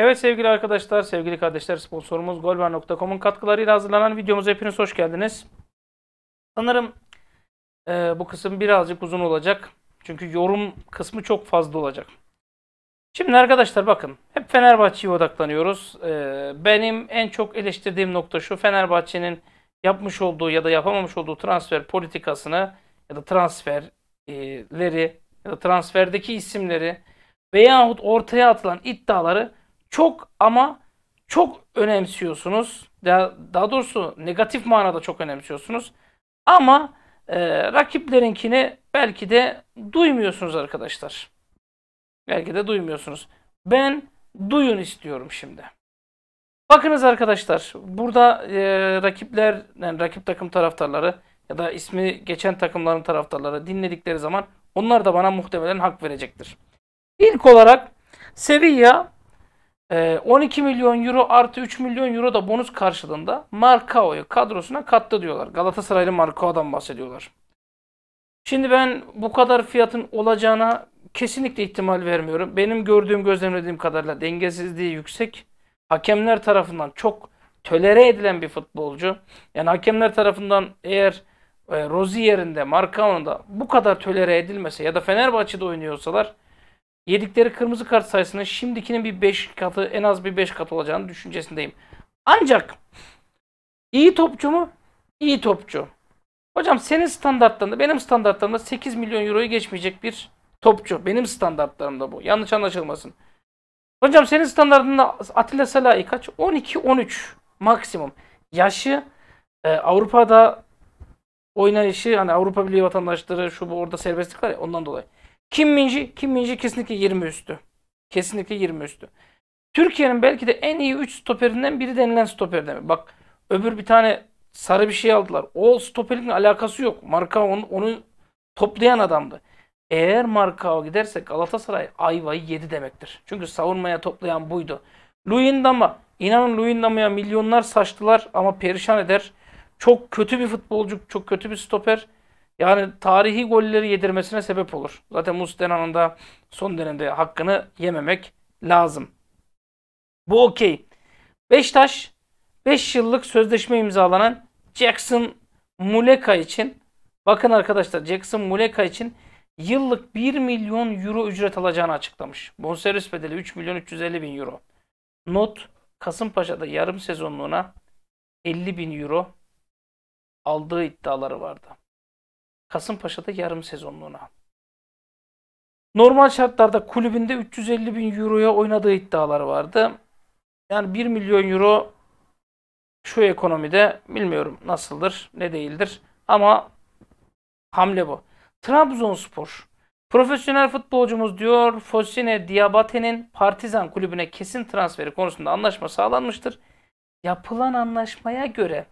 Evet sevgili arkadaşlar, sevgili kardeşler sponsorumuz golver.com'un katkılarıyla hazırlanan videomuza hepiniz hoş geldiniz. Sanırım e, bu kısım birazcık uzun olacak. Çünkü yorum kısmı çok fazla olacak. Şimdi arkadaşlar bakın hep Fenerbahçe'ye odaklanıyoruz. E, benim en çok eleştirdiğim nokta şu Fenerbahçe'nin yapmış olduğu ya da yapamamış olduğu transfer politikasını ya da transferleri ya da transferdeki isimleri veyahut ortaya atılan iddiaları çok ama çok önemsiyorsunuz. Daha, doğrusu negatif manada çok önemsiyorsunuz. Ama e, rakiplerinkini belki de duymuyorsunuz arkadaşlar. Belki de duymuyorsunuz. Ben duyun istiyorum şimdi. Bakınız arkadaşlar burada e, rakipler yani rakip takım taraftarları ya da ismi geçen takımların taraftarları dinledikleri zaman onlar da bana muhtemelen hak verecektir. İlk olarak Sevilla 12 ee, milyon euro artı 3 milyon euro da bonus karşılığında Marcao'yu kadrosuna kattı diyorlar. Galatasaraylı Marcao'dan bahsediyorlar. Şimdi ben bu kadar fiyatın olacağına kesinlikle ihtimal vermiyorum. Benim gördüğüm, gözlemlediğim kadarıyla dengesizliği yüksek. Hakemler tarafından çok tölere edilen bir futbolcu. Yani hakemler tarafından eğer e, Rozier'in de Marcao'nun da bu kadar tölere edilmese ya da Fenerbahçe'de oynuyorsalar yedikleri kırmızı kart sayısının şimdikinin bir 5 katı en az bir 5 katı olacağını düşüncesindeyim. Ancak iyi topçu mu? İyi topçu. Hocam senin standartlarında benim standartlarımda 8 milyon euroyu geçmeyecek bir topçu. Benim standartlarımda bu. Yanlış anlaşılmasın. Hocam senin standartında Atilla Salahi kaç? 12-13 maksimum. Yaşı e, Avrupa'da oynayışı hani Avrupa Birliği vatandaşları şu bu orada serbestlik var ya ondan dolayı. Kim Minji? Kim Minji kesinlikle 20 üstü. Kesinlikle 20 üstü. Türkiye'nin belki de en iyi 3 stoperinden biri denilen stoper demek. Bak öbür bir tane sarı bir şey aldılar. O stoperin alakası yok. Marka onu, onu toplayan adamdı. Eğer Markao giderse Galatasaray ayvayı yedi demektir. Çünkü savunmaya toplayan buydu. Luyendama. inanın Luyendama'ya milyonlar saçtılar ama perişan eder. Çok kötü bir futbolcu, çok kötü bir stoper. Yani tarihi golleri yedirmesine sebep olur. Zaten Mustera'nın da son dönemde hakkını yememek lazım. Bu okey. Beşiktaş 5 yıllık sözleşme imzalanan Jackson Muleka için bakın arkadaşlar Jackson Muleka için yıllık 1 milyon euro ücret alacağını açıklamış. Bonservis bedeli 3 milyon 350 bin euro. Not Kasımpaşa'da yarım sezonluğuna 50 bin euro aldığı iddiaları vardı. Kasımpaşa'da yarım sezonluğuna. Normal şartlarda kulübünde 350 bin euroya oynadığı iddiaları vardı. Yani 1 milyon euro şu ekonomide bilmiyorum nasıldır ne değildir ama hamle bu. Trabzonspor Profesyonel futbolcumuz diyor Fosine Diabate'nin Partizan kulübüne kesin transferi konusunda anlaşma sağlanmıştır. Yapılan anlaşmaya göre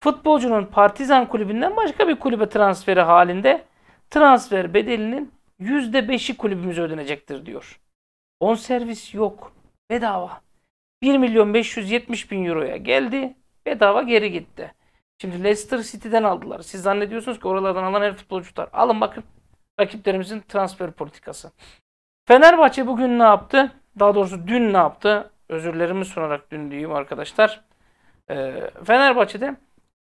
futbolcunun Partizan kulübünden başka bir kulübe transferi halinde transfer bedelinin %5'i kulübümüze ödenecektir diyor. On servis yok. Bedava. 1 milyon 570 bin euroya geldi. Bedava geri gitti. Şimdi Leicester City'den aldılar. Siz zannediyorsunuz ki oralardan alan her futbolcu Alın bakın rakiplerimizin transfer politikası. Fenerbahçe bugün ne yaptı? Daha doğrusu dün ne yaptı? Özürlerimi sunarak dün diyeyim arkadaşlar. Ee, Fenerbahçe'de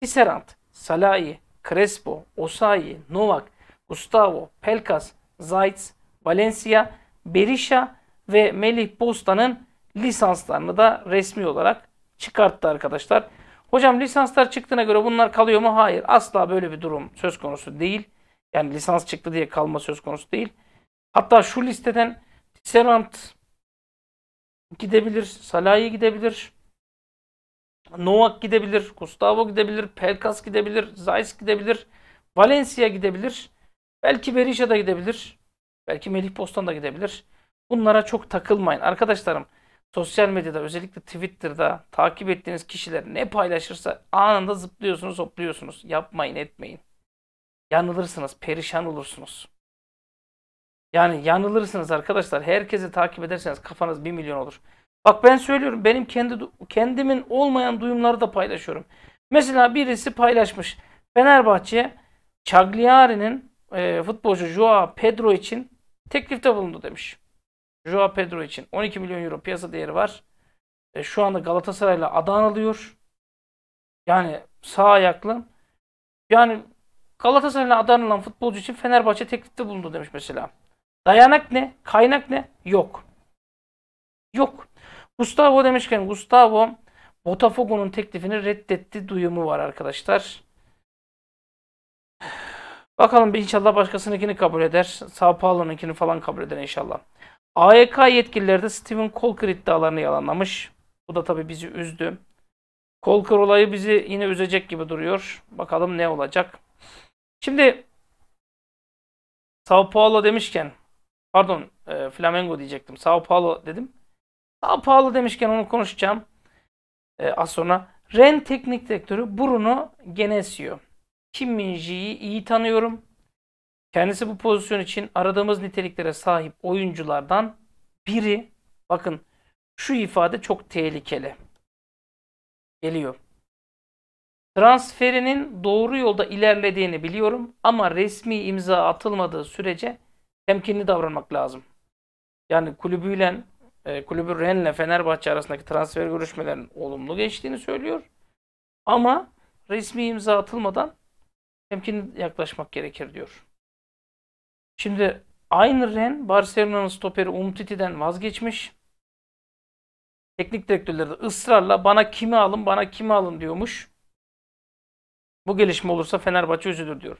Tisserand, Salai, Crespo, Osayi, Novak, Gustavo, Pelkas, Zaitz, Valencia, Berisha ve Melih Bostan'ın lisanslarını da resmi olarak çıkarttı arkadaşlar. Hocam lisanslar çıktığına göre bunlar kalıyor mu? Hayır. Asla böyle bir durum söz konusu değil. Yani lisans çıktı diye kalma söz konusu değil. Hatta şu listeden Tisserand gidebilir, Salai gidebilir. Novak gidebilir, Gustavo gidebilir, Pelkas gidebilir, Zayis gidebilir, Valencia gidebilir. Belki Berisha da gidebilir. Belki Melih Postan da gidebilir. Bunlara çok takılmayın. Arkadaşlarım sosyal medyada özellikle Twitter'da takip ettiğiniz kişiler ne paylaşırsa anında zıplıyorsunuz, hopluyorsunuz. Yapmayın, etmeyin. Yanılırsınız, perişan olursunuz. Yani yanılırsınız arkadaşlar. Herkesi takip ederseniz kafanız 1 milyon olur. Bak ben söylüyorum benim kendi kendimin olmayan duyumları da paylaşıyorum. Mesela birisi paylaşmış. Fenerbahçe Cagliari'nin e, futbolcu Joao Pedro için teklifte bulundu demiş. Joao Pedro için 12 milyon euro piyasa değeri var. E, şu anda Galatasaray'la adan alıyor. Yani sağ ayaklı. Yani Galatasaray'la adanılan futbolcu için Fenerbahçe teklifte bulundu demiş mesela. Dayanak ne? Kaynak ne? Yok. Yok. Gustavo demişken Gustavo Botafogo'nun teklifini reddetti duyumu var arkadaşlar. Bakalım bir inşallah başkasınınkini kabul eder. Sao Paulo'nunkini falan kabul eder inşallah. AYK e yetkilileri de Steven Colker iddialarını yalanlamış. Bu da tabii bizi üzdü. Colker olayı bizi yine üzecek gibi duruyor. Bakalım ne olacak. Şimdi Sao Paulo demişken pardon e, Flamengo diyecektim. Sao Paulo dedim. Daha pahalı demişken onu konuşacağım. E, az sonra. Ren teknik direktörü Bruno Genesio. Kim Minji'yi iyi tanıyorum. Kendisi bu pozisyon için aradığımız niteliklere sahip oyunculardan biri. Bakın şu ifade çok tehlikeli. Geliyor. Transferinin doğru yolda ilerlediğini biliyorum ama resmi imza atılmadığı sürece temkinli davranmak lazım. Yani kulübüyle e, kulübü Rennes'le Fenerbahçe arasındaki transfer görüşmelerinin olumlu geçtiğini söylüyor. Ama resmi imza atılmadan temkinli yaklaşmak gerekir diyor. Şimdi aynı Ren Barcelona'nın stoperi Umtiti'den vazgeçmiş. Teknik direktörleri de ısrarla bana kimi alın bana kimi alın diyormuş. Bu gelişme olursa Fenerbahçe üzülür diyor.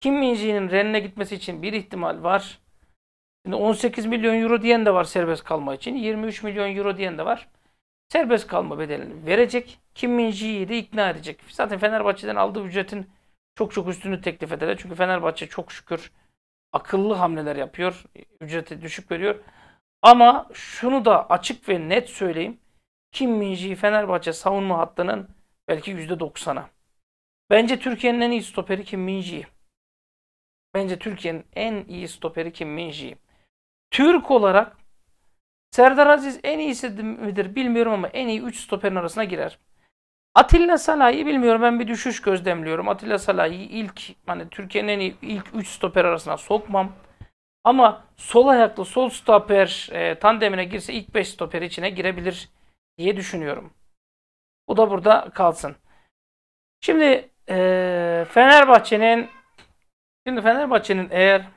Kim Minji'nin Rennes'e gitmesi için bir ihtimal var. Şimdi 18 milyon euro diyen de var serbest kalma için. 23 milyon euro diyen de var. Serbest kalma bedelini verecek. Kim Minji'yi de ikna edecek. Zaten Fenerbahçe'den aldığı ücretin çok çok üstünü teklif ederler. Çünkü Fenerbahçe çok şükür akıllı hamleler yapıyor. Ücreti düşük veriyor. Ama şunu da açık ve net söyleyeyim. Kim Minji Fenerbahçe savunma hattının belki %90'a. Bence Türkiye'nin en iyi stoperi Kim Minji. Bence Türkiye'nin en iyi stoperi Kim Minji. Türk olarak Serdar Aziz en iyisi midir bilmiyorum ama en iyi 3 stoperin arasına girer. Atilla Salah'ı bilmiyorum ben bir düşüş gözlemliyorum. Atilla Salah'ı ilk hani Türkiye'nin en iyi ilk 3 stoper arasına sokmam. Ama sol ayaklı sol stoper e, tandemine girse ilk 5 stoper içine girebilir diye düşünüyorum. Bu da burada kalsın. Şimdi e, Fenerbahçe'nin şimdi Fenerbahçe'nin eğer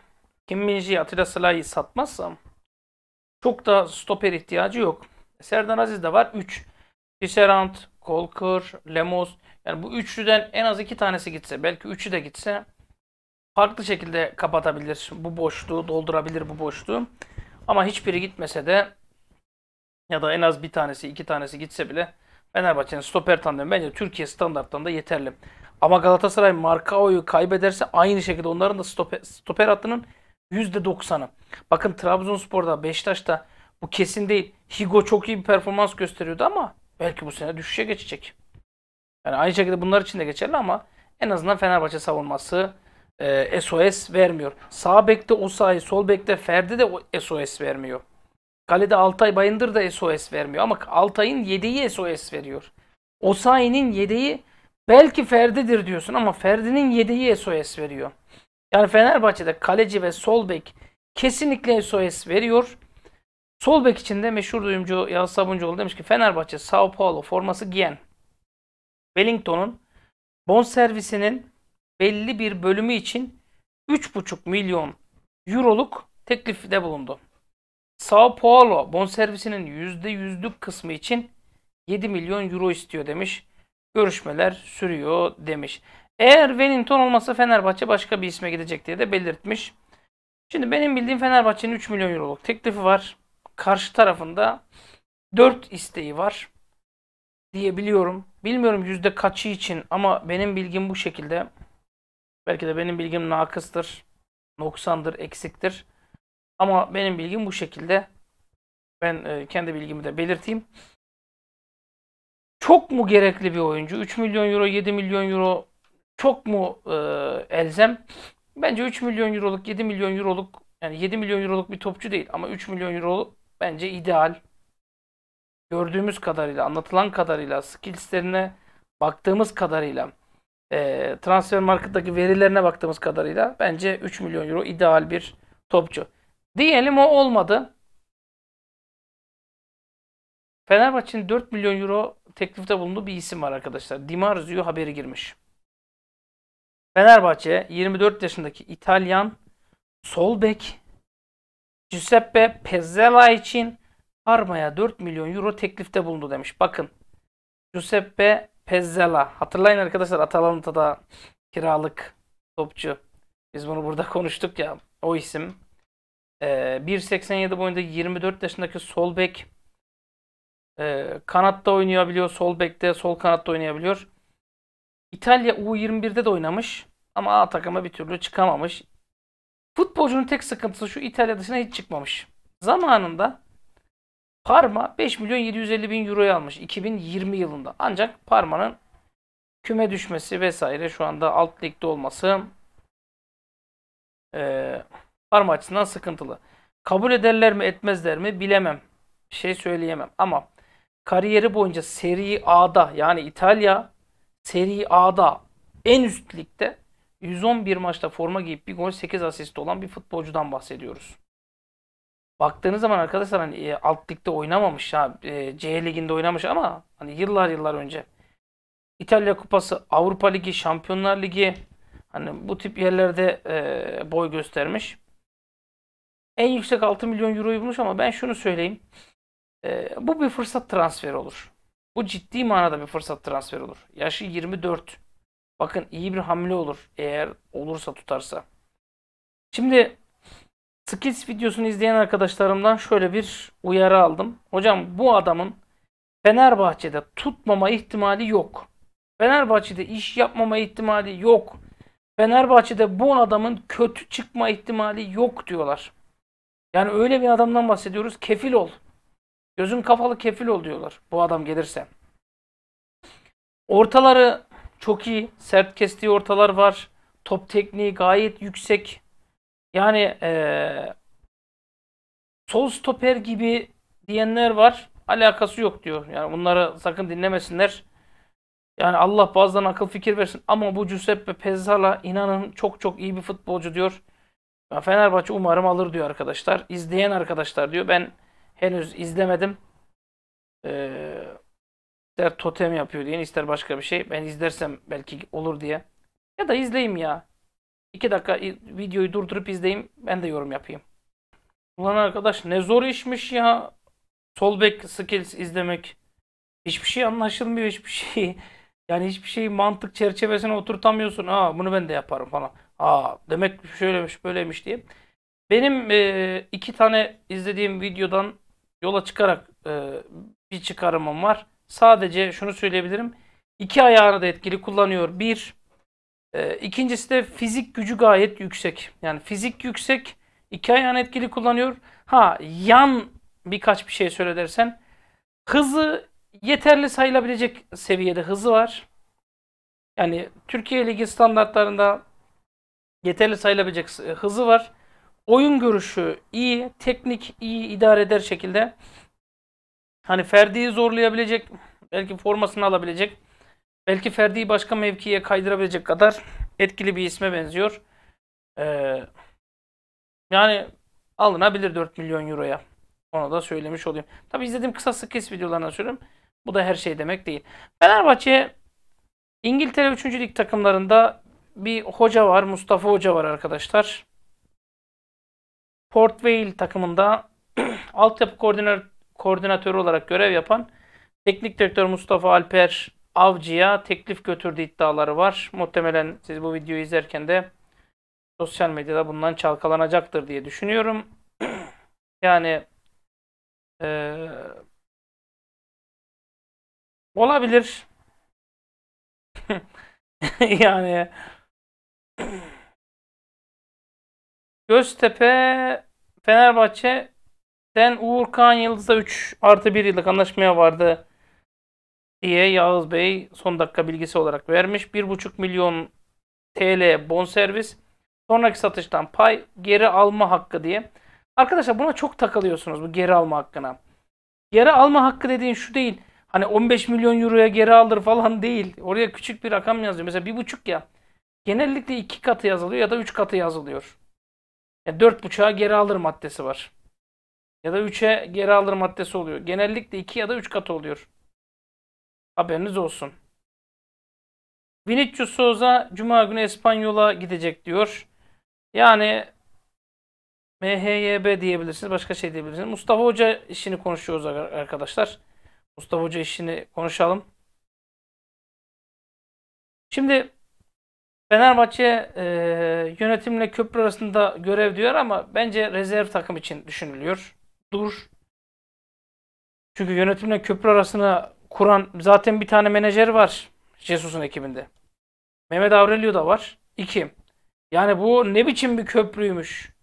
kim Minji Atilla Salah'ı satmazsam çok da stoper ihtiyacı yok. Serdar Aziz de var 3. Tisserant, Kolkır, Lemos. Yani bu üçlüden en az iki tanesi gitse belki üçü de gitse farklı şekilde kapatabilir bu boşluğu, doldurabilir bu boşluğu. Ama hiçbiri gitmese de ya da en az bir tanesi, iki tanesi gitse bile Fenerbahçe'nin stoper tandemi bence Türkiye standartlarında yeterli. Ama Galatasaray Markao'yu kaybederse aynı şekilde onların da stoper, stoper hattının %90'ı. Bakın Trabzonspor'da, Beşiktaş'ta bu kesin değil. Higo çok iyi bir performans gösteriyordu ama belki bu sene düşüşe geçecek. Yani aynı şekilde bunlar için de geçerli ama en azından Fenerbahçe savunması e, SOS vermiyor. Sağ bekte Osayi, sol bekte Ferdi de SOS vermiyor. Kalede Altay Bayındır da SOS vermiyor ama Altay'ın yedeği SOS veriyor. Osayi'nin yedeği belki Ferdi'dir diyorsun ama Ferdi'nin yedeği SOS veriyor. Yani Fenerbahçe'de kaleci ve sol bek kesinlikle SOS veriyor. Sol bek için de meşhur duyumcu Yağız Sabuncuoğlu demiş ki Fenerbahçe Sao Paulo forması giyen Wellington'un bon servisinin belli bir bölümü için 3,5 milyon euroluk teklifte bulundu. Sao Paulo bon servisinin %100'lük kısmı için 7 milyon euro istiyor demiş. Görüşmeler sürüyor demiş. Eğer Wellington olmasa Fenerbahçe başka bir isme gidecek diye de belirtmiş. Şimdi benim bildiğim Fenerbahçe'nin 3 milyon euroluk teklifi var. Karşı tarafında 4 isteği var diyebiliyorum. Bilmiyorum yüzde kaçı için ama benim bilgim bu şekilde. Belki de benim bilgim nakıstır, noksandır, eksiktir. Ama benim bilgim bu şekilde. Ben e, kendi bilgimi de belirteyim. Çok mu gerekli bir oyuncu? 3 milyon euro, 7 milyon euro çok mu e, elzem? Bence 3 milyon euroluk, 7 milyon euroluk yani 7 milyon euroluk bir topçu değil ama 3 milyon euro bence ideal. Gördüğümüz kadarıyla, anlatılan kadarıyla, skillslerine baktığımız kadarıyla, e, transfer markettaki verilerine baktığımız kadarıyla bence 3 milyon euro ideal bir topçu. Diyelim o olmadı. Fenerbahçe'nin 4 milyon euro teklifte bulunduğu bir isim var arkadaşlar. Dimarzio haberi girmiş. Fenerbahçe, 24 yaşındaki İtalyan sol bek Giuseppe Pezzella için Parma'ya 4 milyon euro teklifte bulundu demiş. Bakın Giuseppe Pezzella. Hatırlayın arkadaşlar Atalanta'da kiralık topçu. Biz bunu burada konuştuk ya. O isim. Ee, 1.87 boyunda 24 yaşındaki sol bek. Ee, kanatta oynayabiliyor. Sol bekte, sol kanatta oynayabiliyor. İtalya U21'de de oynamış ama A takıma bir türlü çıkamamış. Futbolcunun tek sıkıntısı şu İtalya dışına hiç çıkmamış. Zamanında Parma 5 milyon 750 bin euro'yu almış 2020 yılında. Ancak Parma'nın küme düşmesi vesaire şu anda alt ligde olması e, Parma açısından sıkıntılı. Kabul ederler mi etmezler mi bilemem. Bir şey söyleyemem ama kariyeri boyunca Serie A'da yani İtalya Serie A'da en üst ligde 111 maçta forma giyip bir gol 8 asist olan bir futbolcudan bahsediyoruz. Baktığınız zaman arkadaşlar hani e, alt ligde oynamamış ha e, C liginde oynamış ama hani yıllar yıllar önce İtalya Kupası, Avrupa Ligi, Şampiyonlar Ligi hani bu tip yerlerde e, boy göstermiş. En yüksek 6 milyon euroyu bulmuş ama ben şunu söyleyeyim. E, bu bir fırsat transferi olur. Bu ciddi manada bir fırsat transferi olur. Yaşı 24. Bakın iyi bir hamle olur eğer olursa tutarsa. Şimdi Skills videosunu izleyen arkadaşlarımdan şöyle bir uyarı aldım. Hocam bu adamın Fenerbahçe'de tutmama ihtimali yok. Fenerbahçe'de iş yapmama ihtimali yok. Fenerbahçe'de bu adamın kötü çıkma ihtimali yok diyorlar. Yani öyle bir adamdan bahsediyoruz. Kefil ol. Gözün kafalı kefil ol diyorlar bu adam gelirse. Ortaları çok iyi. Sert kestiği ortalar var. Top tekniği gayet yüksek. Yani ee, sol stoper gibi diyenler var. Alakası yok diyor. Yani bunları sakın dinlemesinler. Yani Allah bazen akıl fikir versin. Ama bu Giuseppe Pezzala inanın çok çok iyi bir futbolcu diyor. Fenerbahçe umarım alır diyor arkadaşlar. İzleyen arkadaşlar diyor. Ben Henüz izlemedim. Ee, ister totem yapıyor diye ister başka bir şey. Ben izlersem belki olur diye. Ya da izleyeyim ya. 2 dakika videoyu durdurup izleyeyim. Ben de yorum yapayım. Ulan arkadaş ne zor işmiş ya. Sol bek skills izlemek. Hiçbir şey anlaşılmıyor. Hiçbir şey. Yani hiçbir şeyi mantık çerçevesine oturtamıyorsun. Aa bunu ben de yaparım falan. Aa demek şöylemiş böyleymiş diye. Benim e, iki tane izlediğim videodan yola çıkarak e, bir çıkarımım var. Sadece şunu söyleyebilirim. İki ayağını da etkili kullanıyor. Bir. E, ikincisi de fizik gücü gayet yüksek. Yani fizik yüksek. iki ayağını etkili kullanıyor. Ha yan birkaç bir şey söyle dersen. Hızı yeterli sayılabilecek seviyede hızı var. Yani Türkiye Ligi standartlarında yeterli sayılabilecek hızı var oyun görüşü iyi, teknik iyi idare eder şekilde hani Ferdi'yi zorlayabilecek, belki formasını alabilecek, belki Ferdi'yi başka mevkiye kaydırabilecek kadar etkili bir isme benziyor. Ee, yani alınabilir 4 milyon euroya. Onu da söylemiş olayım. Tabi izlediğim kısa sık kes videolarına söylüyorum. Bu da her şey demek değil. Fenerbahçe İngiltere 3. Lig takımlarında bir hoca var. Mustafa Hoca var arkadaşlar. Port Vale takımında altyapı koordinör, koordinatörü olarak görev yapan teknik direktör Mustafa Alper Avcı'ya teklif götürdüğü iddiaları var. Muhtemelen siz bu videoyu izlerken de sosyal medyada bundan çalkalanacaktır diye düşünüyorum. yani ee, olabilir. yani Göztepe Fenerbahçe'den Uğur Yıldız'a 3 artı 1 yıllık anlaşmaya vardı diye Yağız Bey son dakika bilgisi olarak vermiş. 1,5 milyon TL bonservis. Sonraki satıştan pay geri alma hakkı diye. Arkadaşlar buna çok takılıyorsunuz bu geri alma hakkına. Geri alma hakkı dediğin şu değil. Hani 15 milyon euroya geri alır falan değil. Oraya küçük bir rakam yazıyor. Mesela 1,5 ya. Genellikle 2 katı yazılıyor ya da 3 katı yazılıyor. Yani 4.5'a geri alır maddesi var. Ya da 3'e geri alır maddesi oluyor. Genellikle 2 ya da 3 katı oluyor. Haberiniz olsun. Vinicius Souza Cuma günü İspanyola gidecek diyor. Yani MHYB diyebilirsiniz. Başka şey diyebilirsiniz. Mustafa Hoca işini konuşuyoruz arkadaşlar. Mustafa Hoca işini konuşalım. Şimdi Fenerbahçe e, yönetimle köprü arasında görev diyor ama bence rezerv takım için düşünülüyor. Dur. Çünkü yönetimle köprü arasına kuran zaten bir tane menajer var Jesus'un ekibinde. Mehmet Aurelio da var. İki. Yani bu ne biçim bir köprüymüş.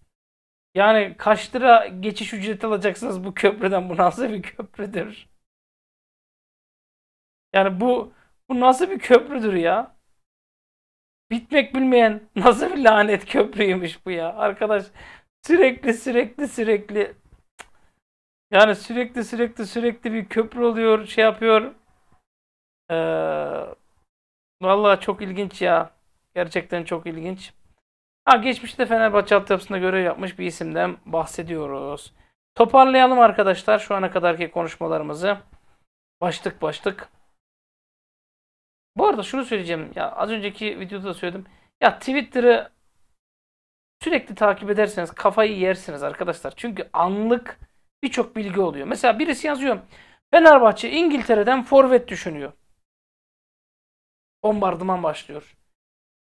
Yani kaç lira geçiş ücreti alacaksınız bu köprüden? Bu nasıl bir köprüdür? Yani bu bu nasıl bir köprüdür ya? bitmek bilmeyen nasıl bir lanet köprüymüş bu ya. Arkadaş sürekli sürekli sürekli yani sürekli sürekli sürekli bir köprü oluyor şey yapıyor. Ee, vallahi çok ilginç ya. Gerçekten çok ilginç. Ha geçmişte Fenerbahçe altyapısında görev yapmış bir isimden bahsediyoruz. Toparlayalım arkadaşlar şu ana kadarki konuşmalarımızı. Başlık başlık. Bu arada şunu söyleyeceğim. Ya az önceki videoda da söyledim. Ya Twitter'ı sürekli takip ederseniz kafayı yersiniz arkadaşlar. Çünkü anlık birçok bilgi oluyor. Mesela birisi yazıyor. Fenerbahçe İngiltere'den forvet düşünüyor. Bombardıman başlıyor.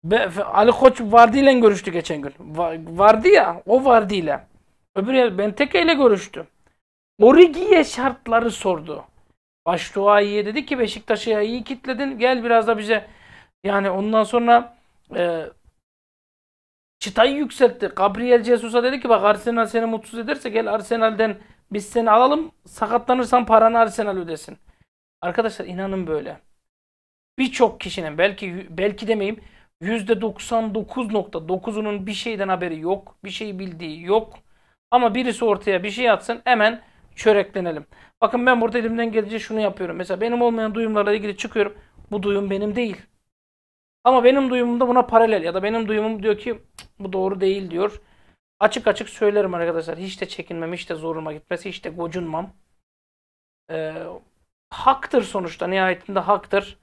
Be, Ali Koç Vardy ile görüştü geçen gün. Va, vardı ya o Vardy ile. Öbürü Benteke ile görüştü. Origi'ye şartları sordu. Baştuayi'ye dedi ki Beşiktaş'ı iyi kitledin. Gel biraz da bize yani ondan sonra e, çıtayı yükseltti. Gabriel Jesus'a dedi ki bak Arsenal seni mutsuz ederse gel Arsenal'den biz seni alalım. Sakatlanırsan paranı Arsenal ödesin. Arkadaşlar inanın böyle. Birçok kişinin belki belki demeyeyim %99.9'unun bir şeyden haberi yok. Bir şey bildiği yok. Ama birisi ortaya bir şey atsın hemen çöreklenelim. Bakın ben burada elimden gelince şunu yapıyorum. Mesela benim olmayan duyumlarla ilgili çıkıyorum. Bu duyum benim değil. Ama benim duyumum da buna paralel ya da benim duyumum diyor ki bu doğru değil diyor. Açık açık söylerim arkadaşlar. Hiç de çekinmem, hiç de zoruma gitmesi, hiç de gocunmam. Ee, haktır sonuçta. Nihayetinde haktır.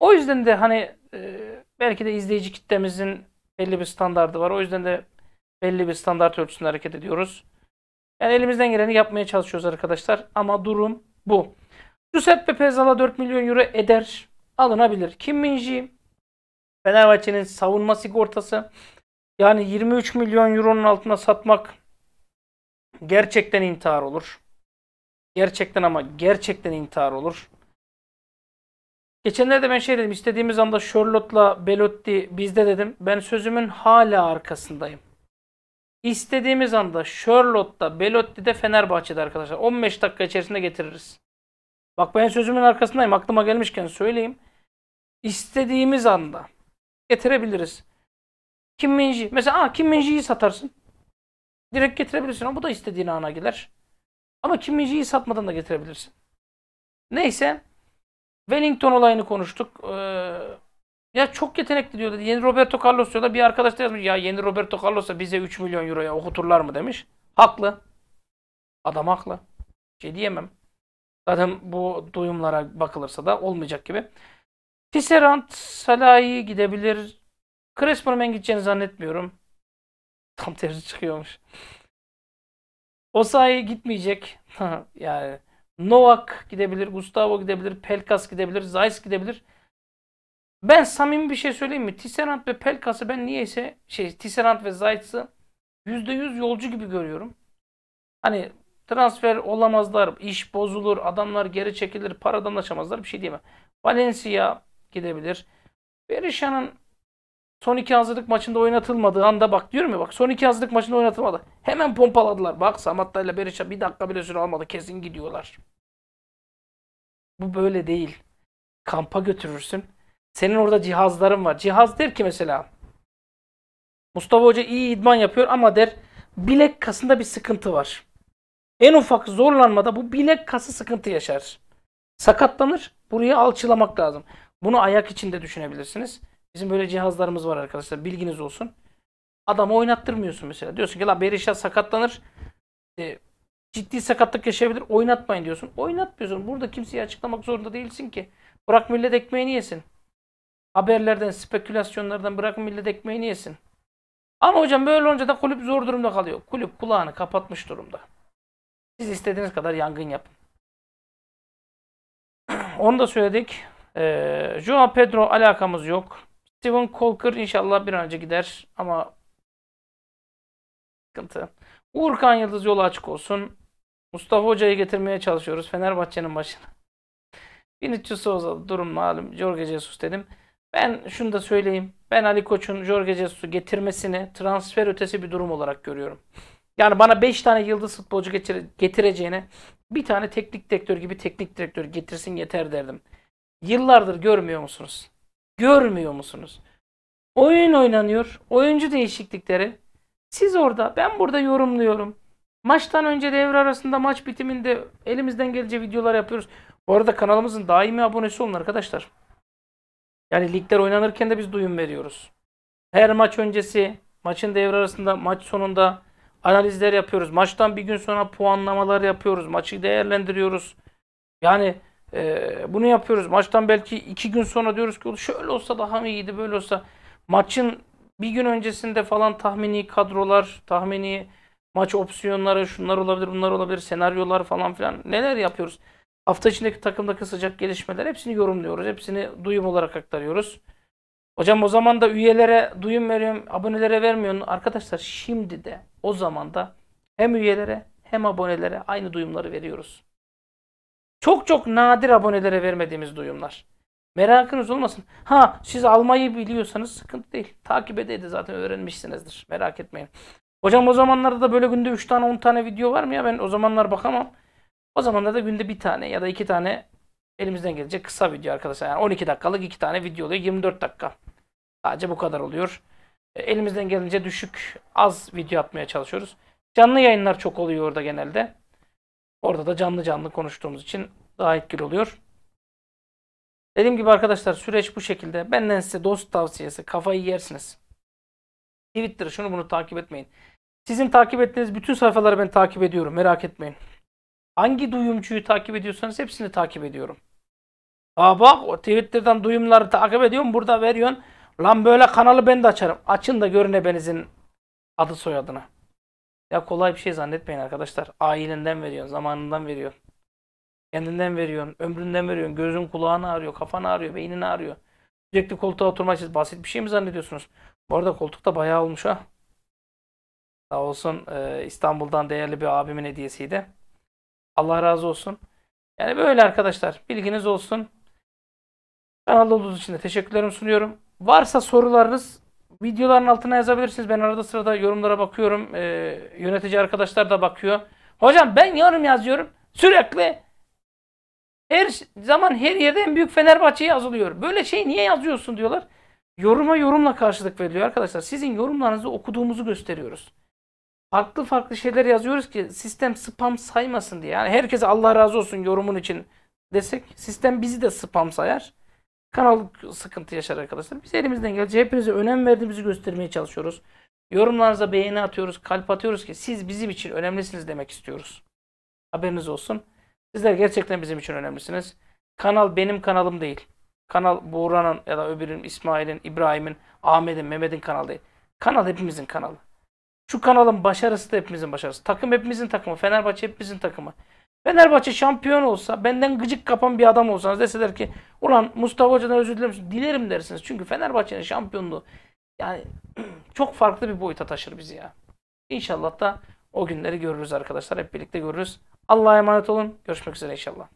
O yüzden de hani e, belki de izleyici kitlemizin belli bir standardı var. O yüzden de belli bir standart ölçüsünde hareket ediyoruz. Yani elimizden geleni yapmaya çalışıyoruz arkadaşlar. Ama durum bu. Giuseppe Pezzala 4 milyon euro eder. Alınabilir. Kim Minji? Fenerbahçe'nin savunma sigortası. Yani 23 milyon euronun altına satmak gerçekten intihar olur. Gerçekten ama gerçekten intihar olur. Geçenlerde ben şey dedim. istediğimiz anda Charlotte'la Belotti bizde dedim. Ben sözümün hala arkasındayım. İstediğimiz anda Charlotte'da, Belotti'de, Fenerbahçe'de arkadaşlar. 15 dakika içerisinde getiririz. Bak ben sözümün arkasındayım. Aklıma gelmişken söyleyeyim. İstediğimiz anda getirebiliriz. Kim Minji. Mesela aa, Kim Minji'yi satarsın. Direkt getirebilirsin ama bu da istediğin ana gider. Ama Kim Minji'yi satmadan da getirebilirsin. Neyse. Wellington olayını konuştuk. Ee, ya çok yetenekli diyor dedi. Yeni Roberto Carlos diyorlar. bir arkadaş da yazmış. Ya yeni Roberto Carlos'a bize 3 milyon euroya okuturlar mı demiş. Haklı. Adam haklı. Şey diyemem. Zaten bu duyumlara bakılırsa da olmayacak gibi. Tisserand Salahi gidebilir. Crespo'nun ben gideceğini zannetmiyorum. Tam tersi çıkıyormuş. O'Sai gitmeyecek. yani Novak gidebilir, Gustavo gidebilir, Pelkas gidebilir, Zayis gidebilir. Ben samimi bir şey söyleyeyim mi? Tisserand ve Pelkas'ı ben niyeyse şey Tisserand ve Zayt'sı %100 yolcu gibi görüyorum. Hani transfer olamazlar, iş bozulur, adamlar geri çekilir, paradan açamazlar bir şey diyemem. Valencia gidebilir. Berisha'nın son iki hazırlık maçında oynatılmadığı anda bak diyorum ya bak son iki hazırlık maçında oynatılmadı. Hemen pompaladılar. Bak Samatta ile Berisha bir dakika bile süre almadı. Kesin gidiyorlar. Bu böyle değil. Kampa götürürsün. Senin orada cihazların var. Cihaz der ki mesela Mustafa Hoca iyi idman yapıyor ama der bilek kasında bir sıkıntı var. En ufak zorlanmada bu bilek kası sıkıntı yaşar. Sakatlanır. Burayı alçılamak lazım. Bunu ayak içinde düşünebilirsiniz. Bizim böyle cihazlarımız var arkadaşlar. Bilginiz olsun. Adamı oynattırmıyorsun mesela. Diyorsun ki la Berisha sakatlanır. E, ciddi sakatlık yaşayabilir. Oynatmayın diyorsun. Oynatmıyorsun. Burada kimseye açıklamak zorunda değilsin ki. Bırak millet ekmeğini yesin haberlerden, spekülasyonlardan bırakın millet ekmeğini yesin. Ama hocam böyle olunca da kulüp zor durumda kalıyor. Kulüp kulağını kapatmış durumda. Siz istediğiniz kadar yangın yapın. Onu da söyledik. Ee, Joao Pedro alakamız yok. Steven Colker inşallah bir an önce gider ama sıkıntı. Uğurkan Yıldız yolu açık olsun. Mustafa Hoca'yı getirmeye çalışıyoruz Fenerbahçe'nin başına. 1300 Souza durum malum. Jorge Jesus dedim. Ben şunu da söyleyeyim. Ben Ali Koç'un Jorge Jesus'u getirmesini transfer ötesi bir durum olarak görüyorum. Yani bana 5 tane yıldız futbolcu getire, getireceğine bir tane teknik direktör gibi teknik direktör getirsin yeter derdim. Yıllardır görmüyor musunuz? Görmüyor musunuz? Oyun oynanıyor. Oyuncu değişiklikleri. Siz orada, ben burada yorumluyorum. Maçtan önce devre arasında maç bitiminde elimizden gelince videolar yapıyoruz. Bu arada kanalımızın daimi abonesi olun arkadaşlar. Yani ligler oynanırken de biz duyum veriyoruz. Her maç öncesi, maçın devre arasında, maç sonunda analizler yapıyoruz. Maçtan bir gün sonra puanlamalar yapıyoruz. Maçı değerlendiriyoruz. Yani e, bunu yapıyoruz. Maçtan belki iki gün sonra diyoruz ki şöyle olsa daha mı iyiydi böyle olsa. Maçın bir gün öncesinde falan tahmini kadrolar, tahmini maç opsiyonları, şunlar olabilir, bunlar olabilir, senaryolar falan filan neler yapıyoruz. Hafta içindeki takımdaki sıcak gelişmeler hepsini yorumluyoruz. Hepsini duyum olarak aktarıyoruz. Hocam o zaman da üyelere duyum veriyorum, abonelere vermiyorsun. Arkadaşlar şimdi de o zaman da hem üyelere hem abonelere aynı duyumları veriyoruz. Çok çok nadir abonelere vermediğimiz duyumlar. Merakınız olmasın. Ha siz almayı biliyorsanız sıkıntı değil. Takip edeydi zaten öğrenmişsinizdir. Merak etmeyin. Hocam o zamanlarda da böyle günde 3 tane 10 tane video var mı ya? Ben o zamanlar bakamam. O zamanlarda günde bir tane ya da iki tane elimizden gelecek kısa video arkadaşlar. Yani 12 dakikalık iki tane video oluyor. 24 dakika. Sadece bu kadar oluyor. E, elimizden gelince düşük, az video atmaya çalışıyoruz. Canlı yayınlar çok oluyor orada genelde. Orada da canlı canlı konuştuğumuz için daha etkili oluyor. Dediğim gibi arkadaşlar süreç bu şekilde. Benden size dost tavsiyesi. Kafayı yersiniz. Twitter'ı şunu bunu takip etmeyin. Sizin takip ettiğiniz bütün sayfaları ben takip ediyorum. Merak etmeyin. Hangi duyumcuyu takip ediyorsanız hepsini takip ediyorum. Aa bak o Twitter'dan duyumları takip ediyorum. Burada veriyorsun. Lan böyle kanalı ben de açarım. Açın da görün ebenizin adı soyadına. Ya kolay bir şey zannetmeyin arkadaşlar. Ailenden veriyorsun, zamanından veriyorsun. Kendinden veriyorsun, ömründen veriyorsun. Gözün kulağını ağrıyor, kafanı ağrıyor, beynini ağrıyor. Sürekli koltuğa oturmak için basit bir şey mi zannediyorsunuz? Bu arada koltuk da bayağı olmuş ha. Sağ olsun e, İstanbul'dan değerli bir abimin hediyesiydi. Allah razı olsun. Yani böyle arkadaşlar bilginiz olsun. Kanalda olduğunuz için de teşekkürlerimi sunuyorum. Varsa sorularınız videoların altına yazabilirsiniz. Ben arada sırada yorumlara bakıyorum. Ee, yönetici arkadaşlar da bakıyor. Hocam ben yorum yazıyorum. Sürekli her zaman her yerde en büyük Fenerbahçe yazılıyor. Böyle şey niye yazıyorsun diyorlar. Yoruma yorumla karşılık veriliyor arkadaşlar. Sizin yorumlarınızı okuduğumuzu gösteriyoruz farklı farklı şeyler yazıyoruz ki sistem spam saymasın diye. Yani herkese Allah razı olsun yorumun için desek sistem bizi de spam sayar. Kanal sıkıntı yaşar arkadaşlar. Biz elimizden geleceği hepinize önem verdiğimizi göstermeye çalışıyoruz. Yorumlarınıza beğeni atıyoruz, kalp atıyoruz ki siz bizim için önemlisiniz demek istiyoruz. Haberiniz olsun. Sizler gerçekten bizim için önemlisiniz. Kanal benim kanalım değil. Kanal Buğra'nın ya da öbürünün, İsmail'in, İbrahim'in, Ahmet'in, Mehmet'in kanalı değil. Kanal hepimizin kanalı. Şu kanalın başarısı da hepimizin başarısı. Takım hepimizin takımı. Fenerbahçe hepimizin takımı. Fenerbahçe şampiyon olsa, benden gıcık kapan bir adam olsanız deseler ki ulan Mustafa Hoca'dan özür dilerim. Dilerim dersiniz. Çünkü Fenerbahçe'nin şampiyonluğu yani çok farklı bir boyuta taşır bizi ya. İnşallah da o günleri görürüz arkadaşlar. Hep birlikte görürüz. Allah'a emanet olun. Görüşmek üzere inşallah.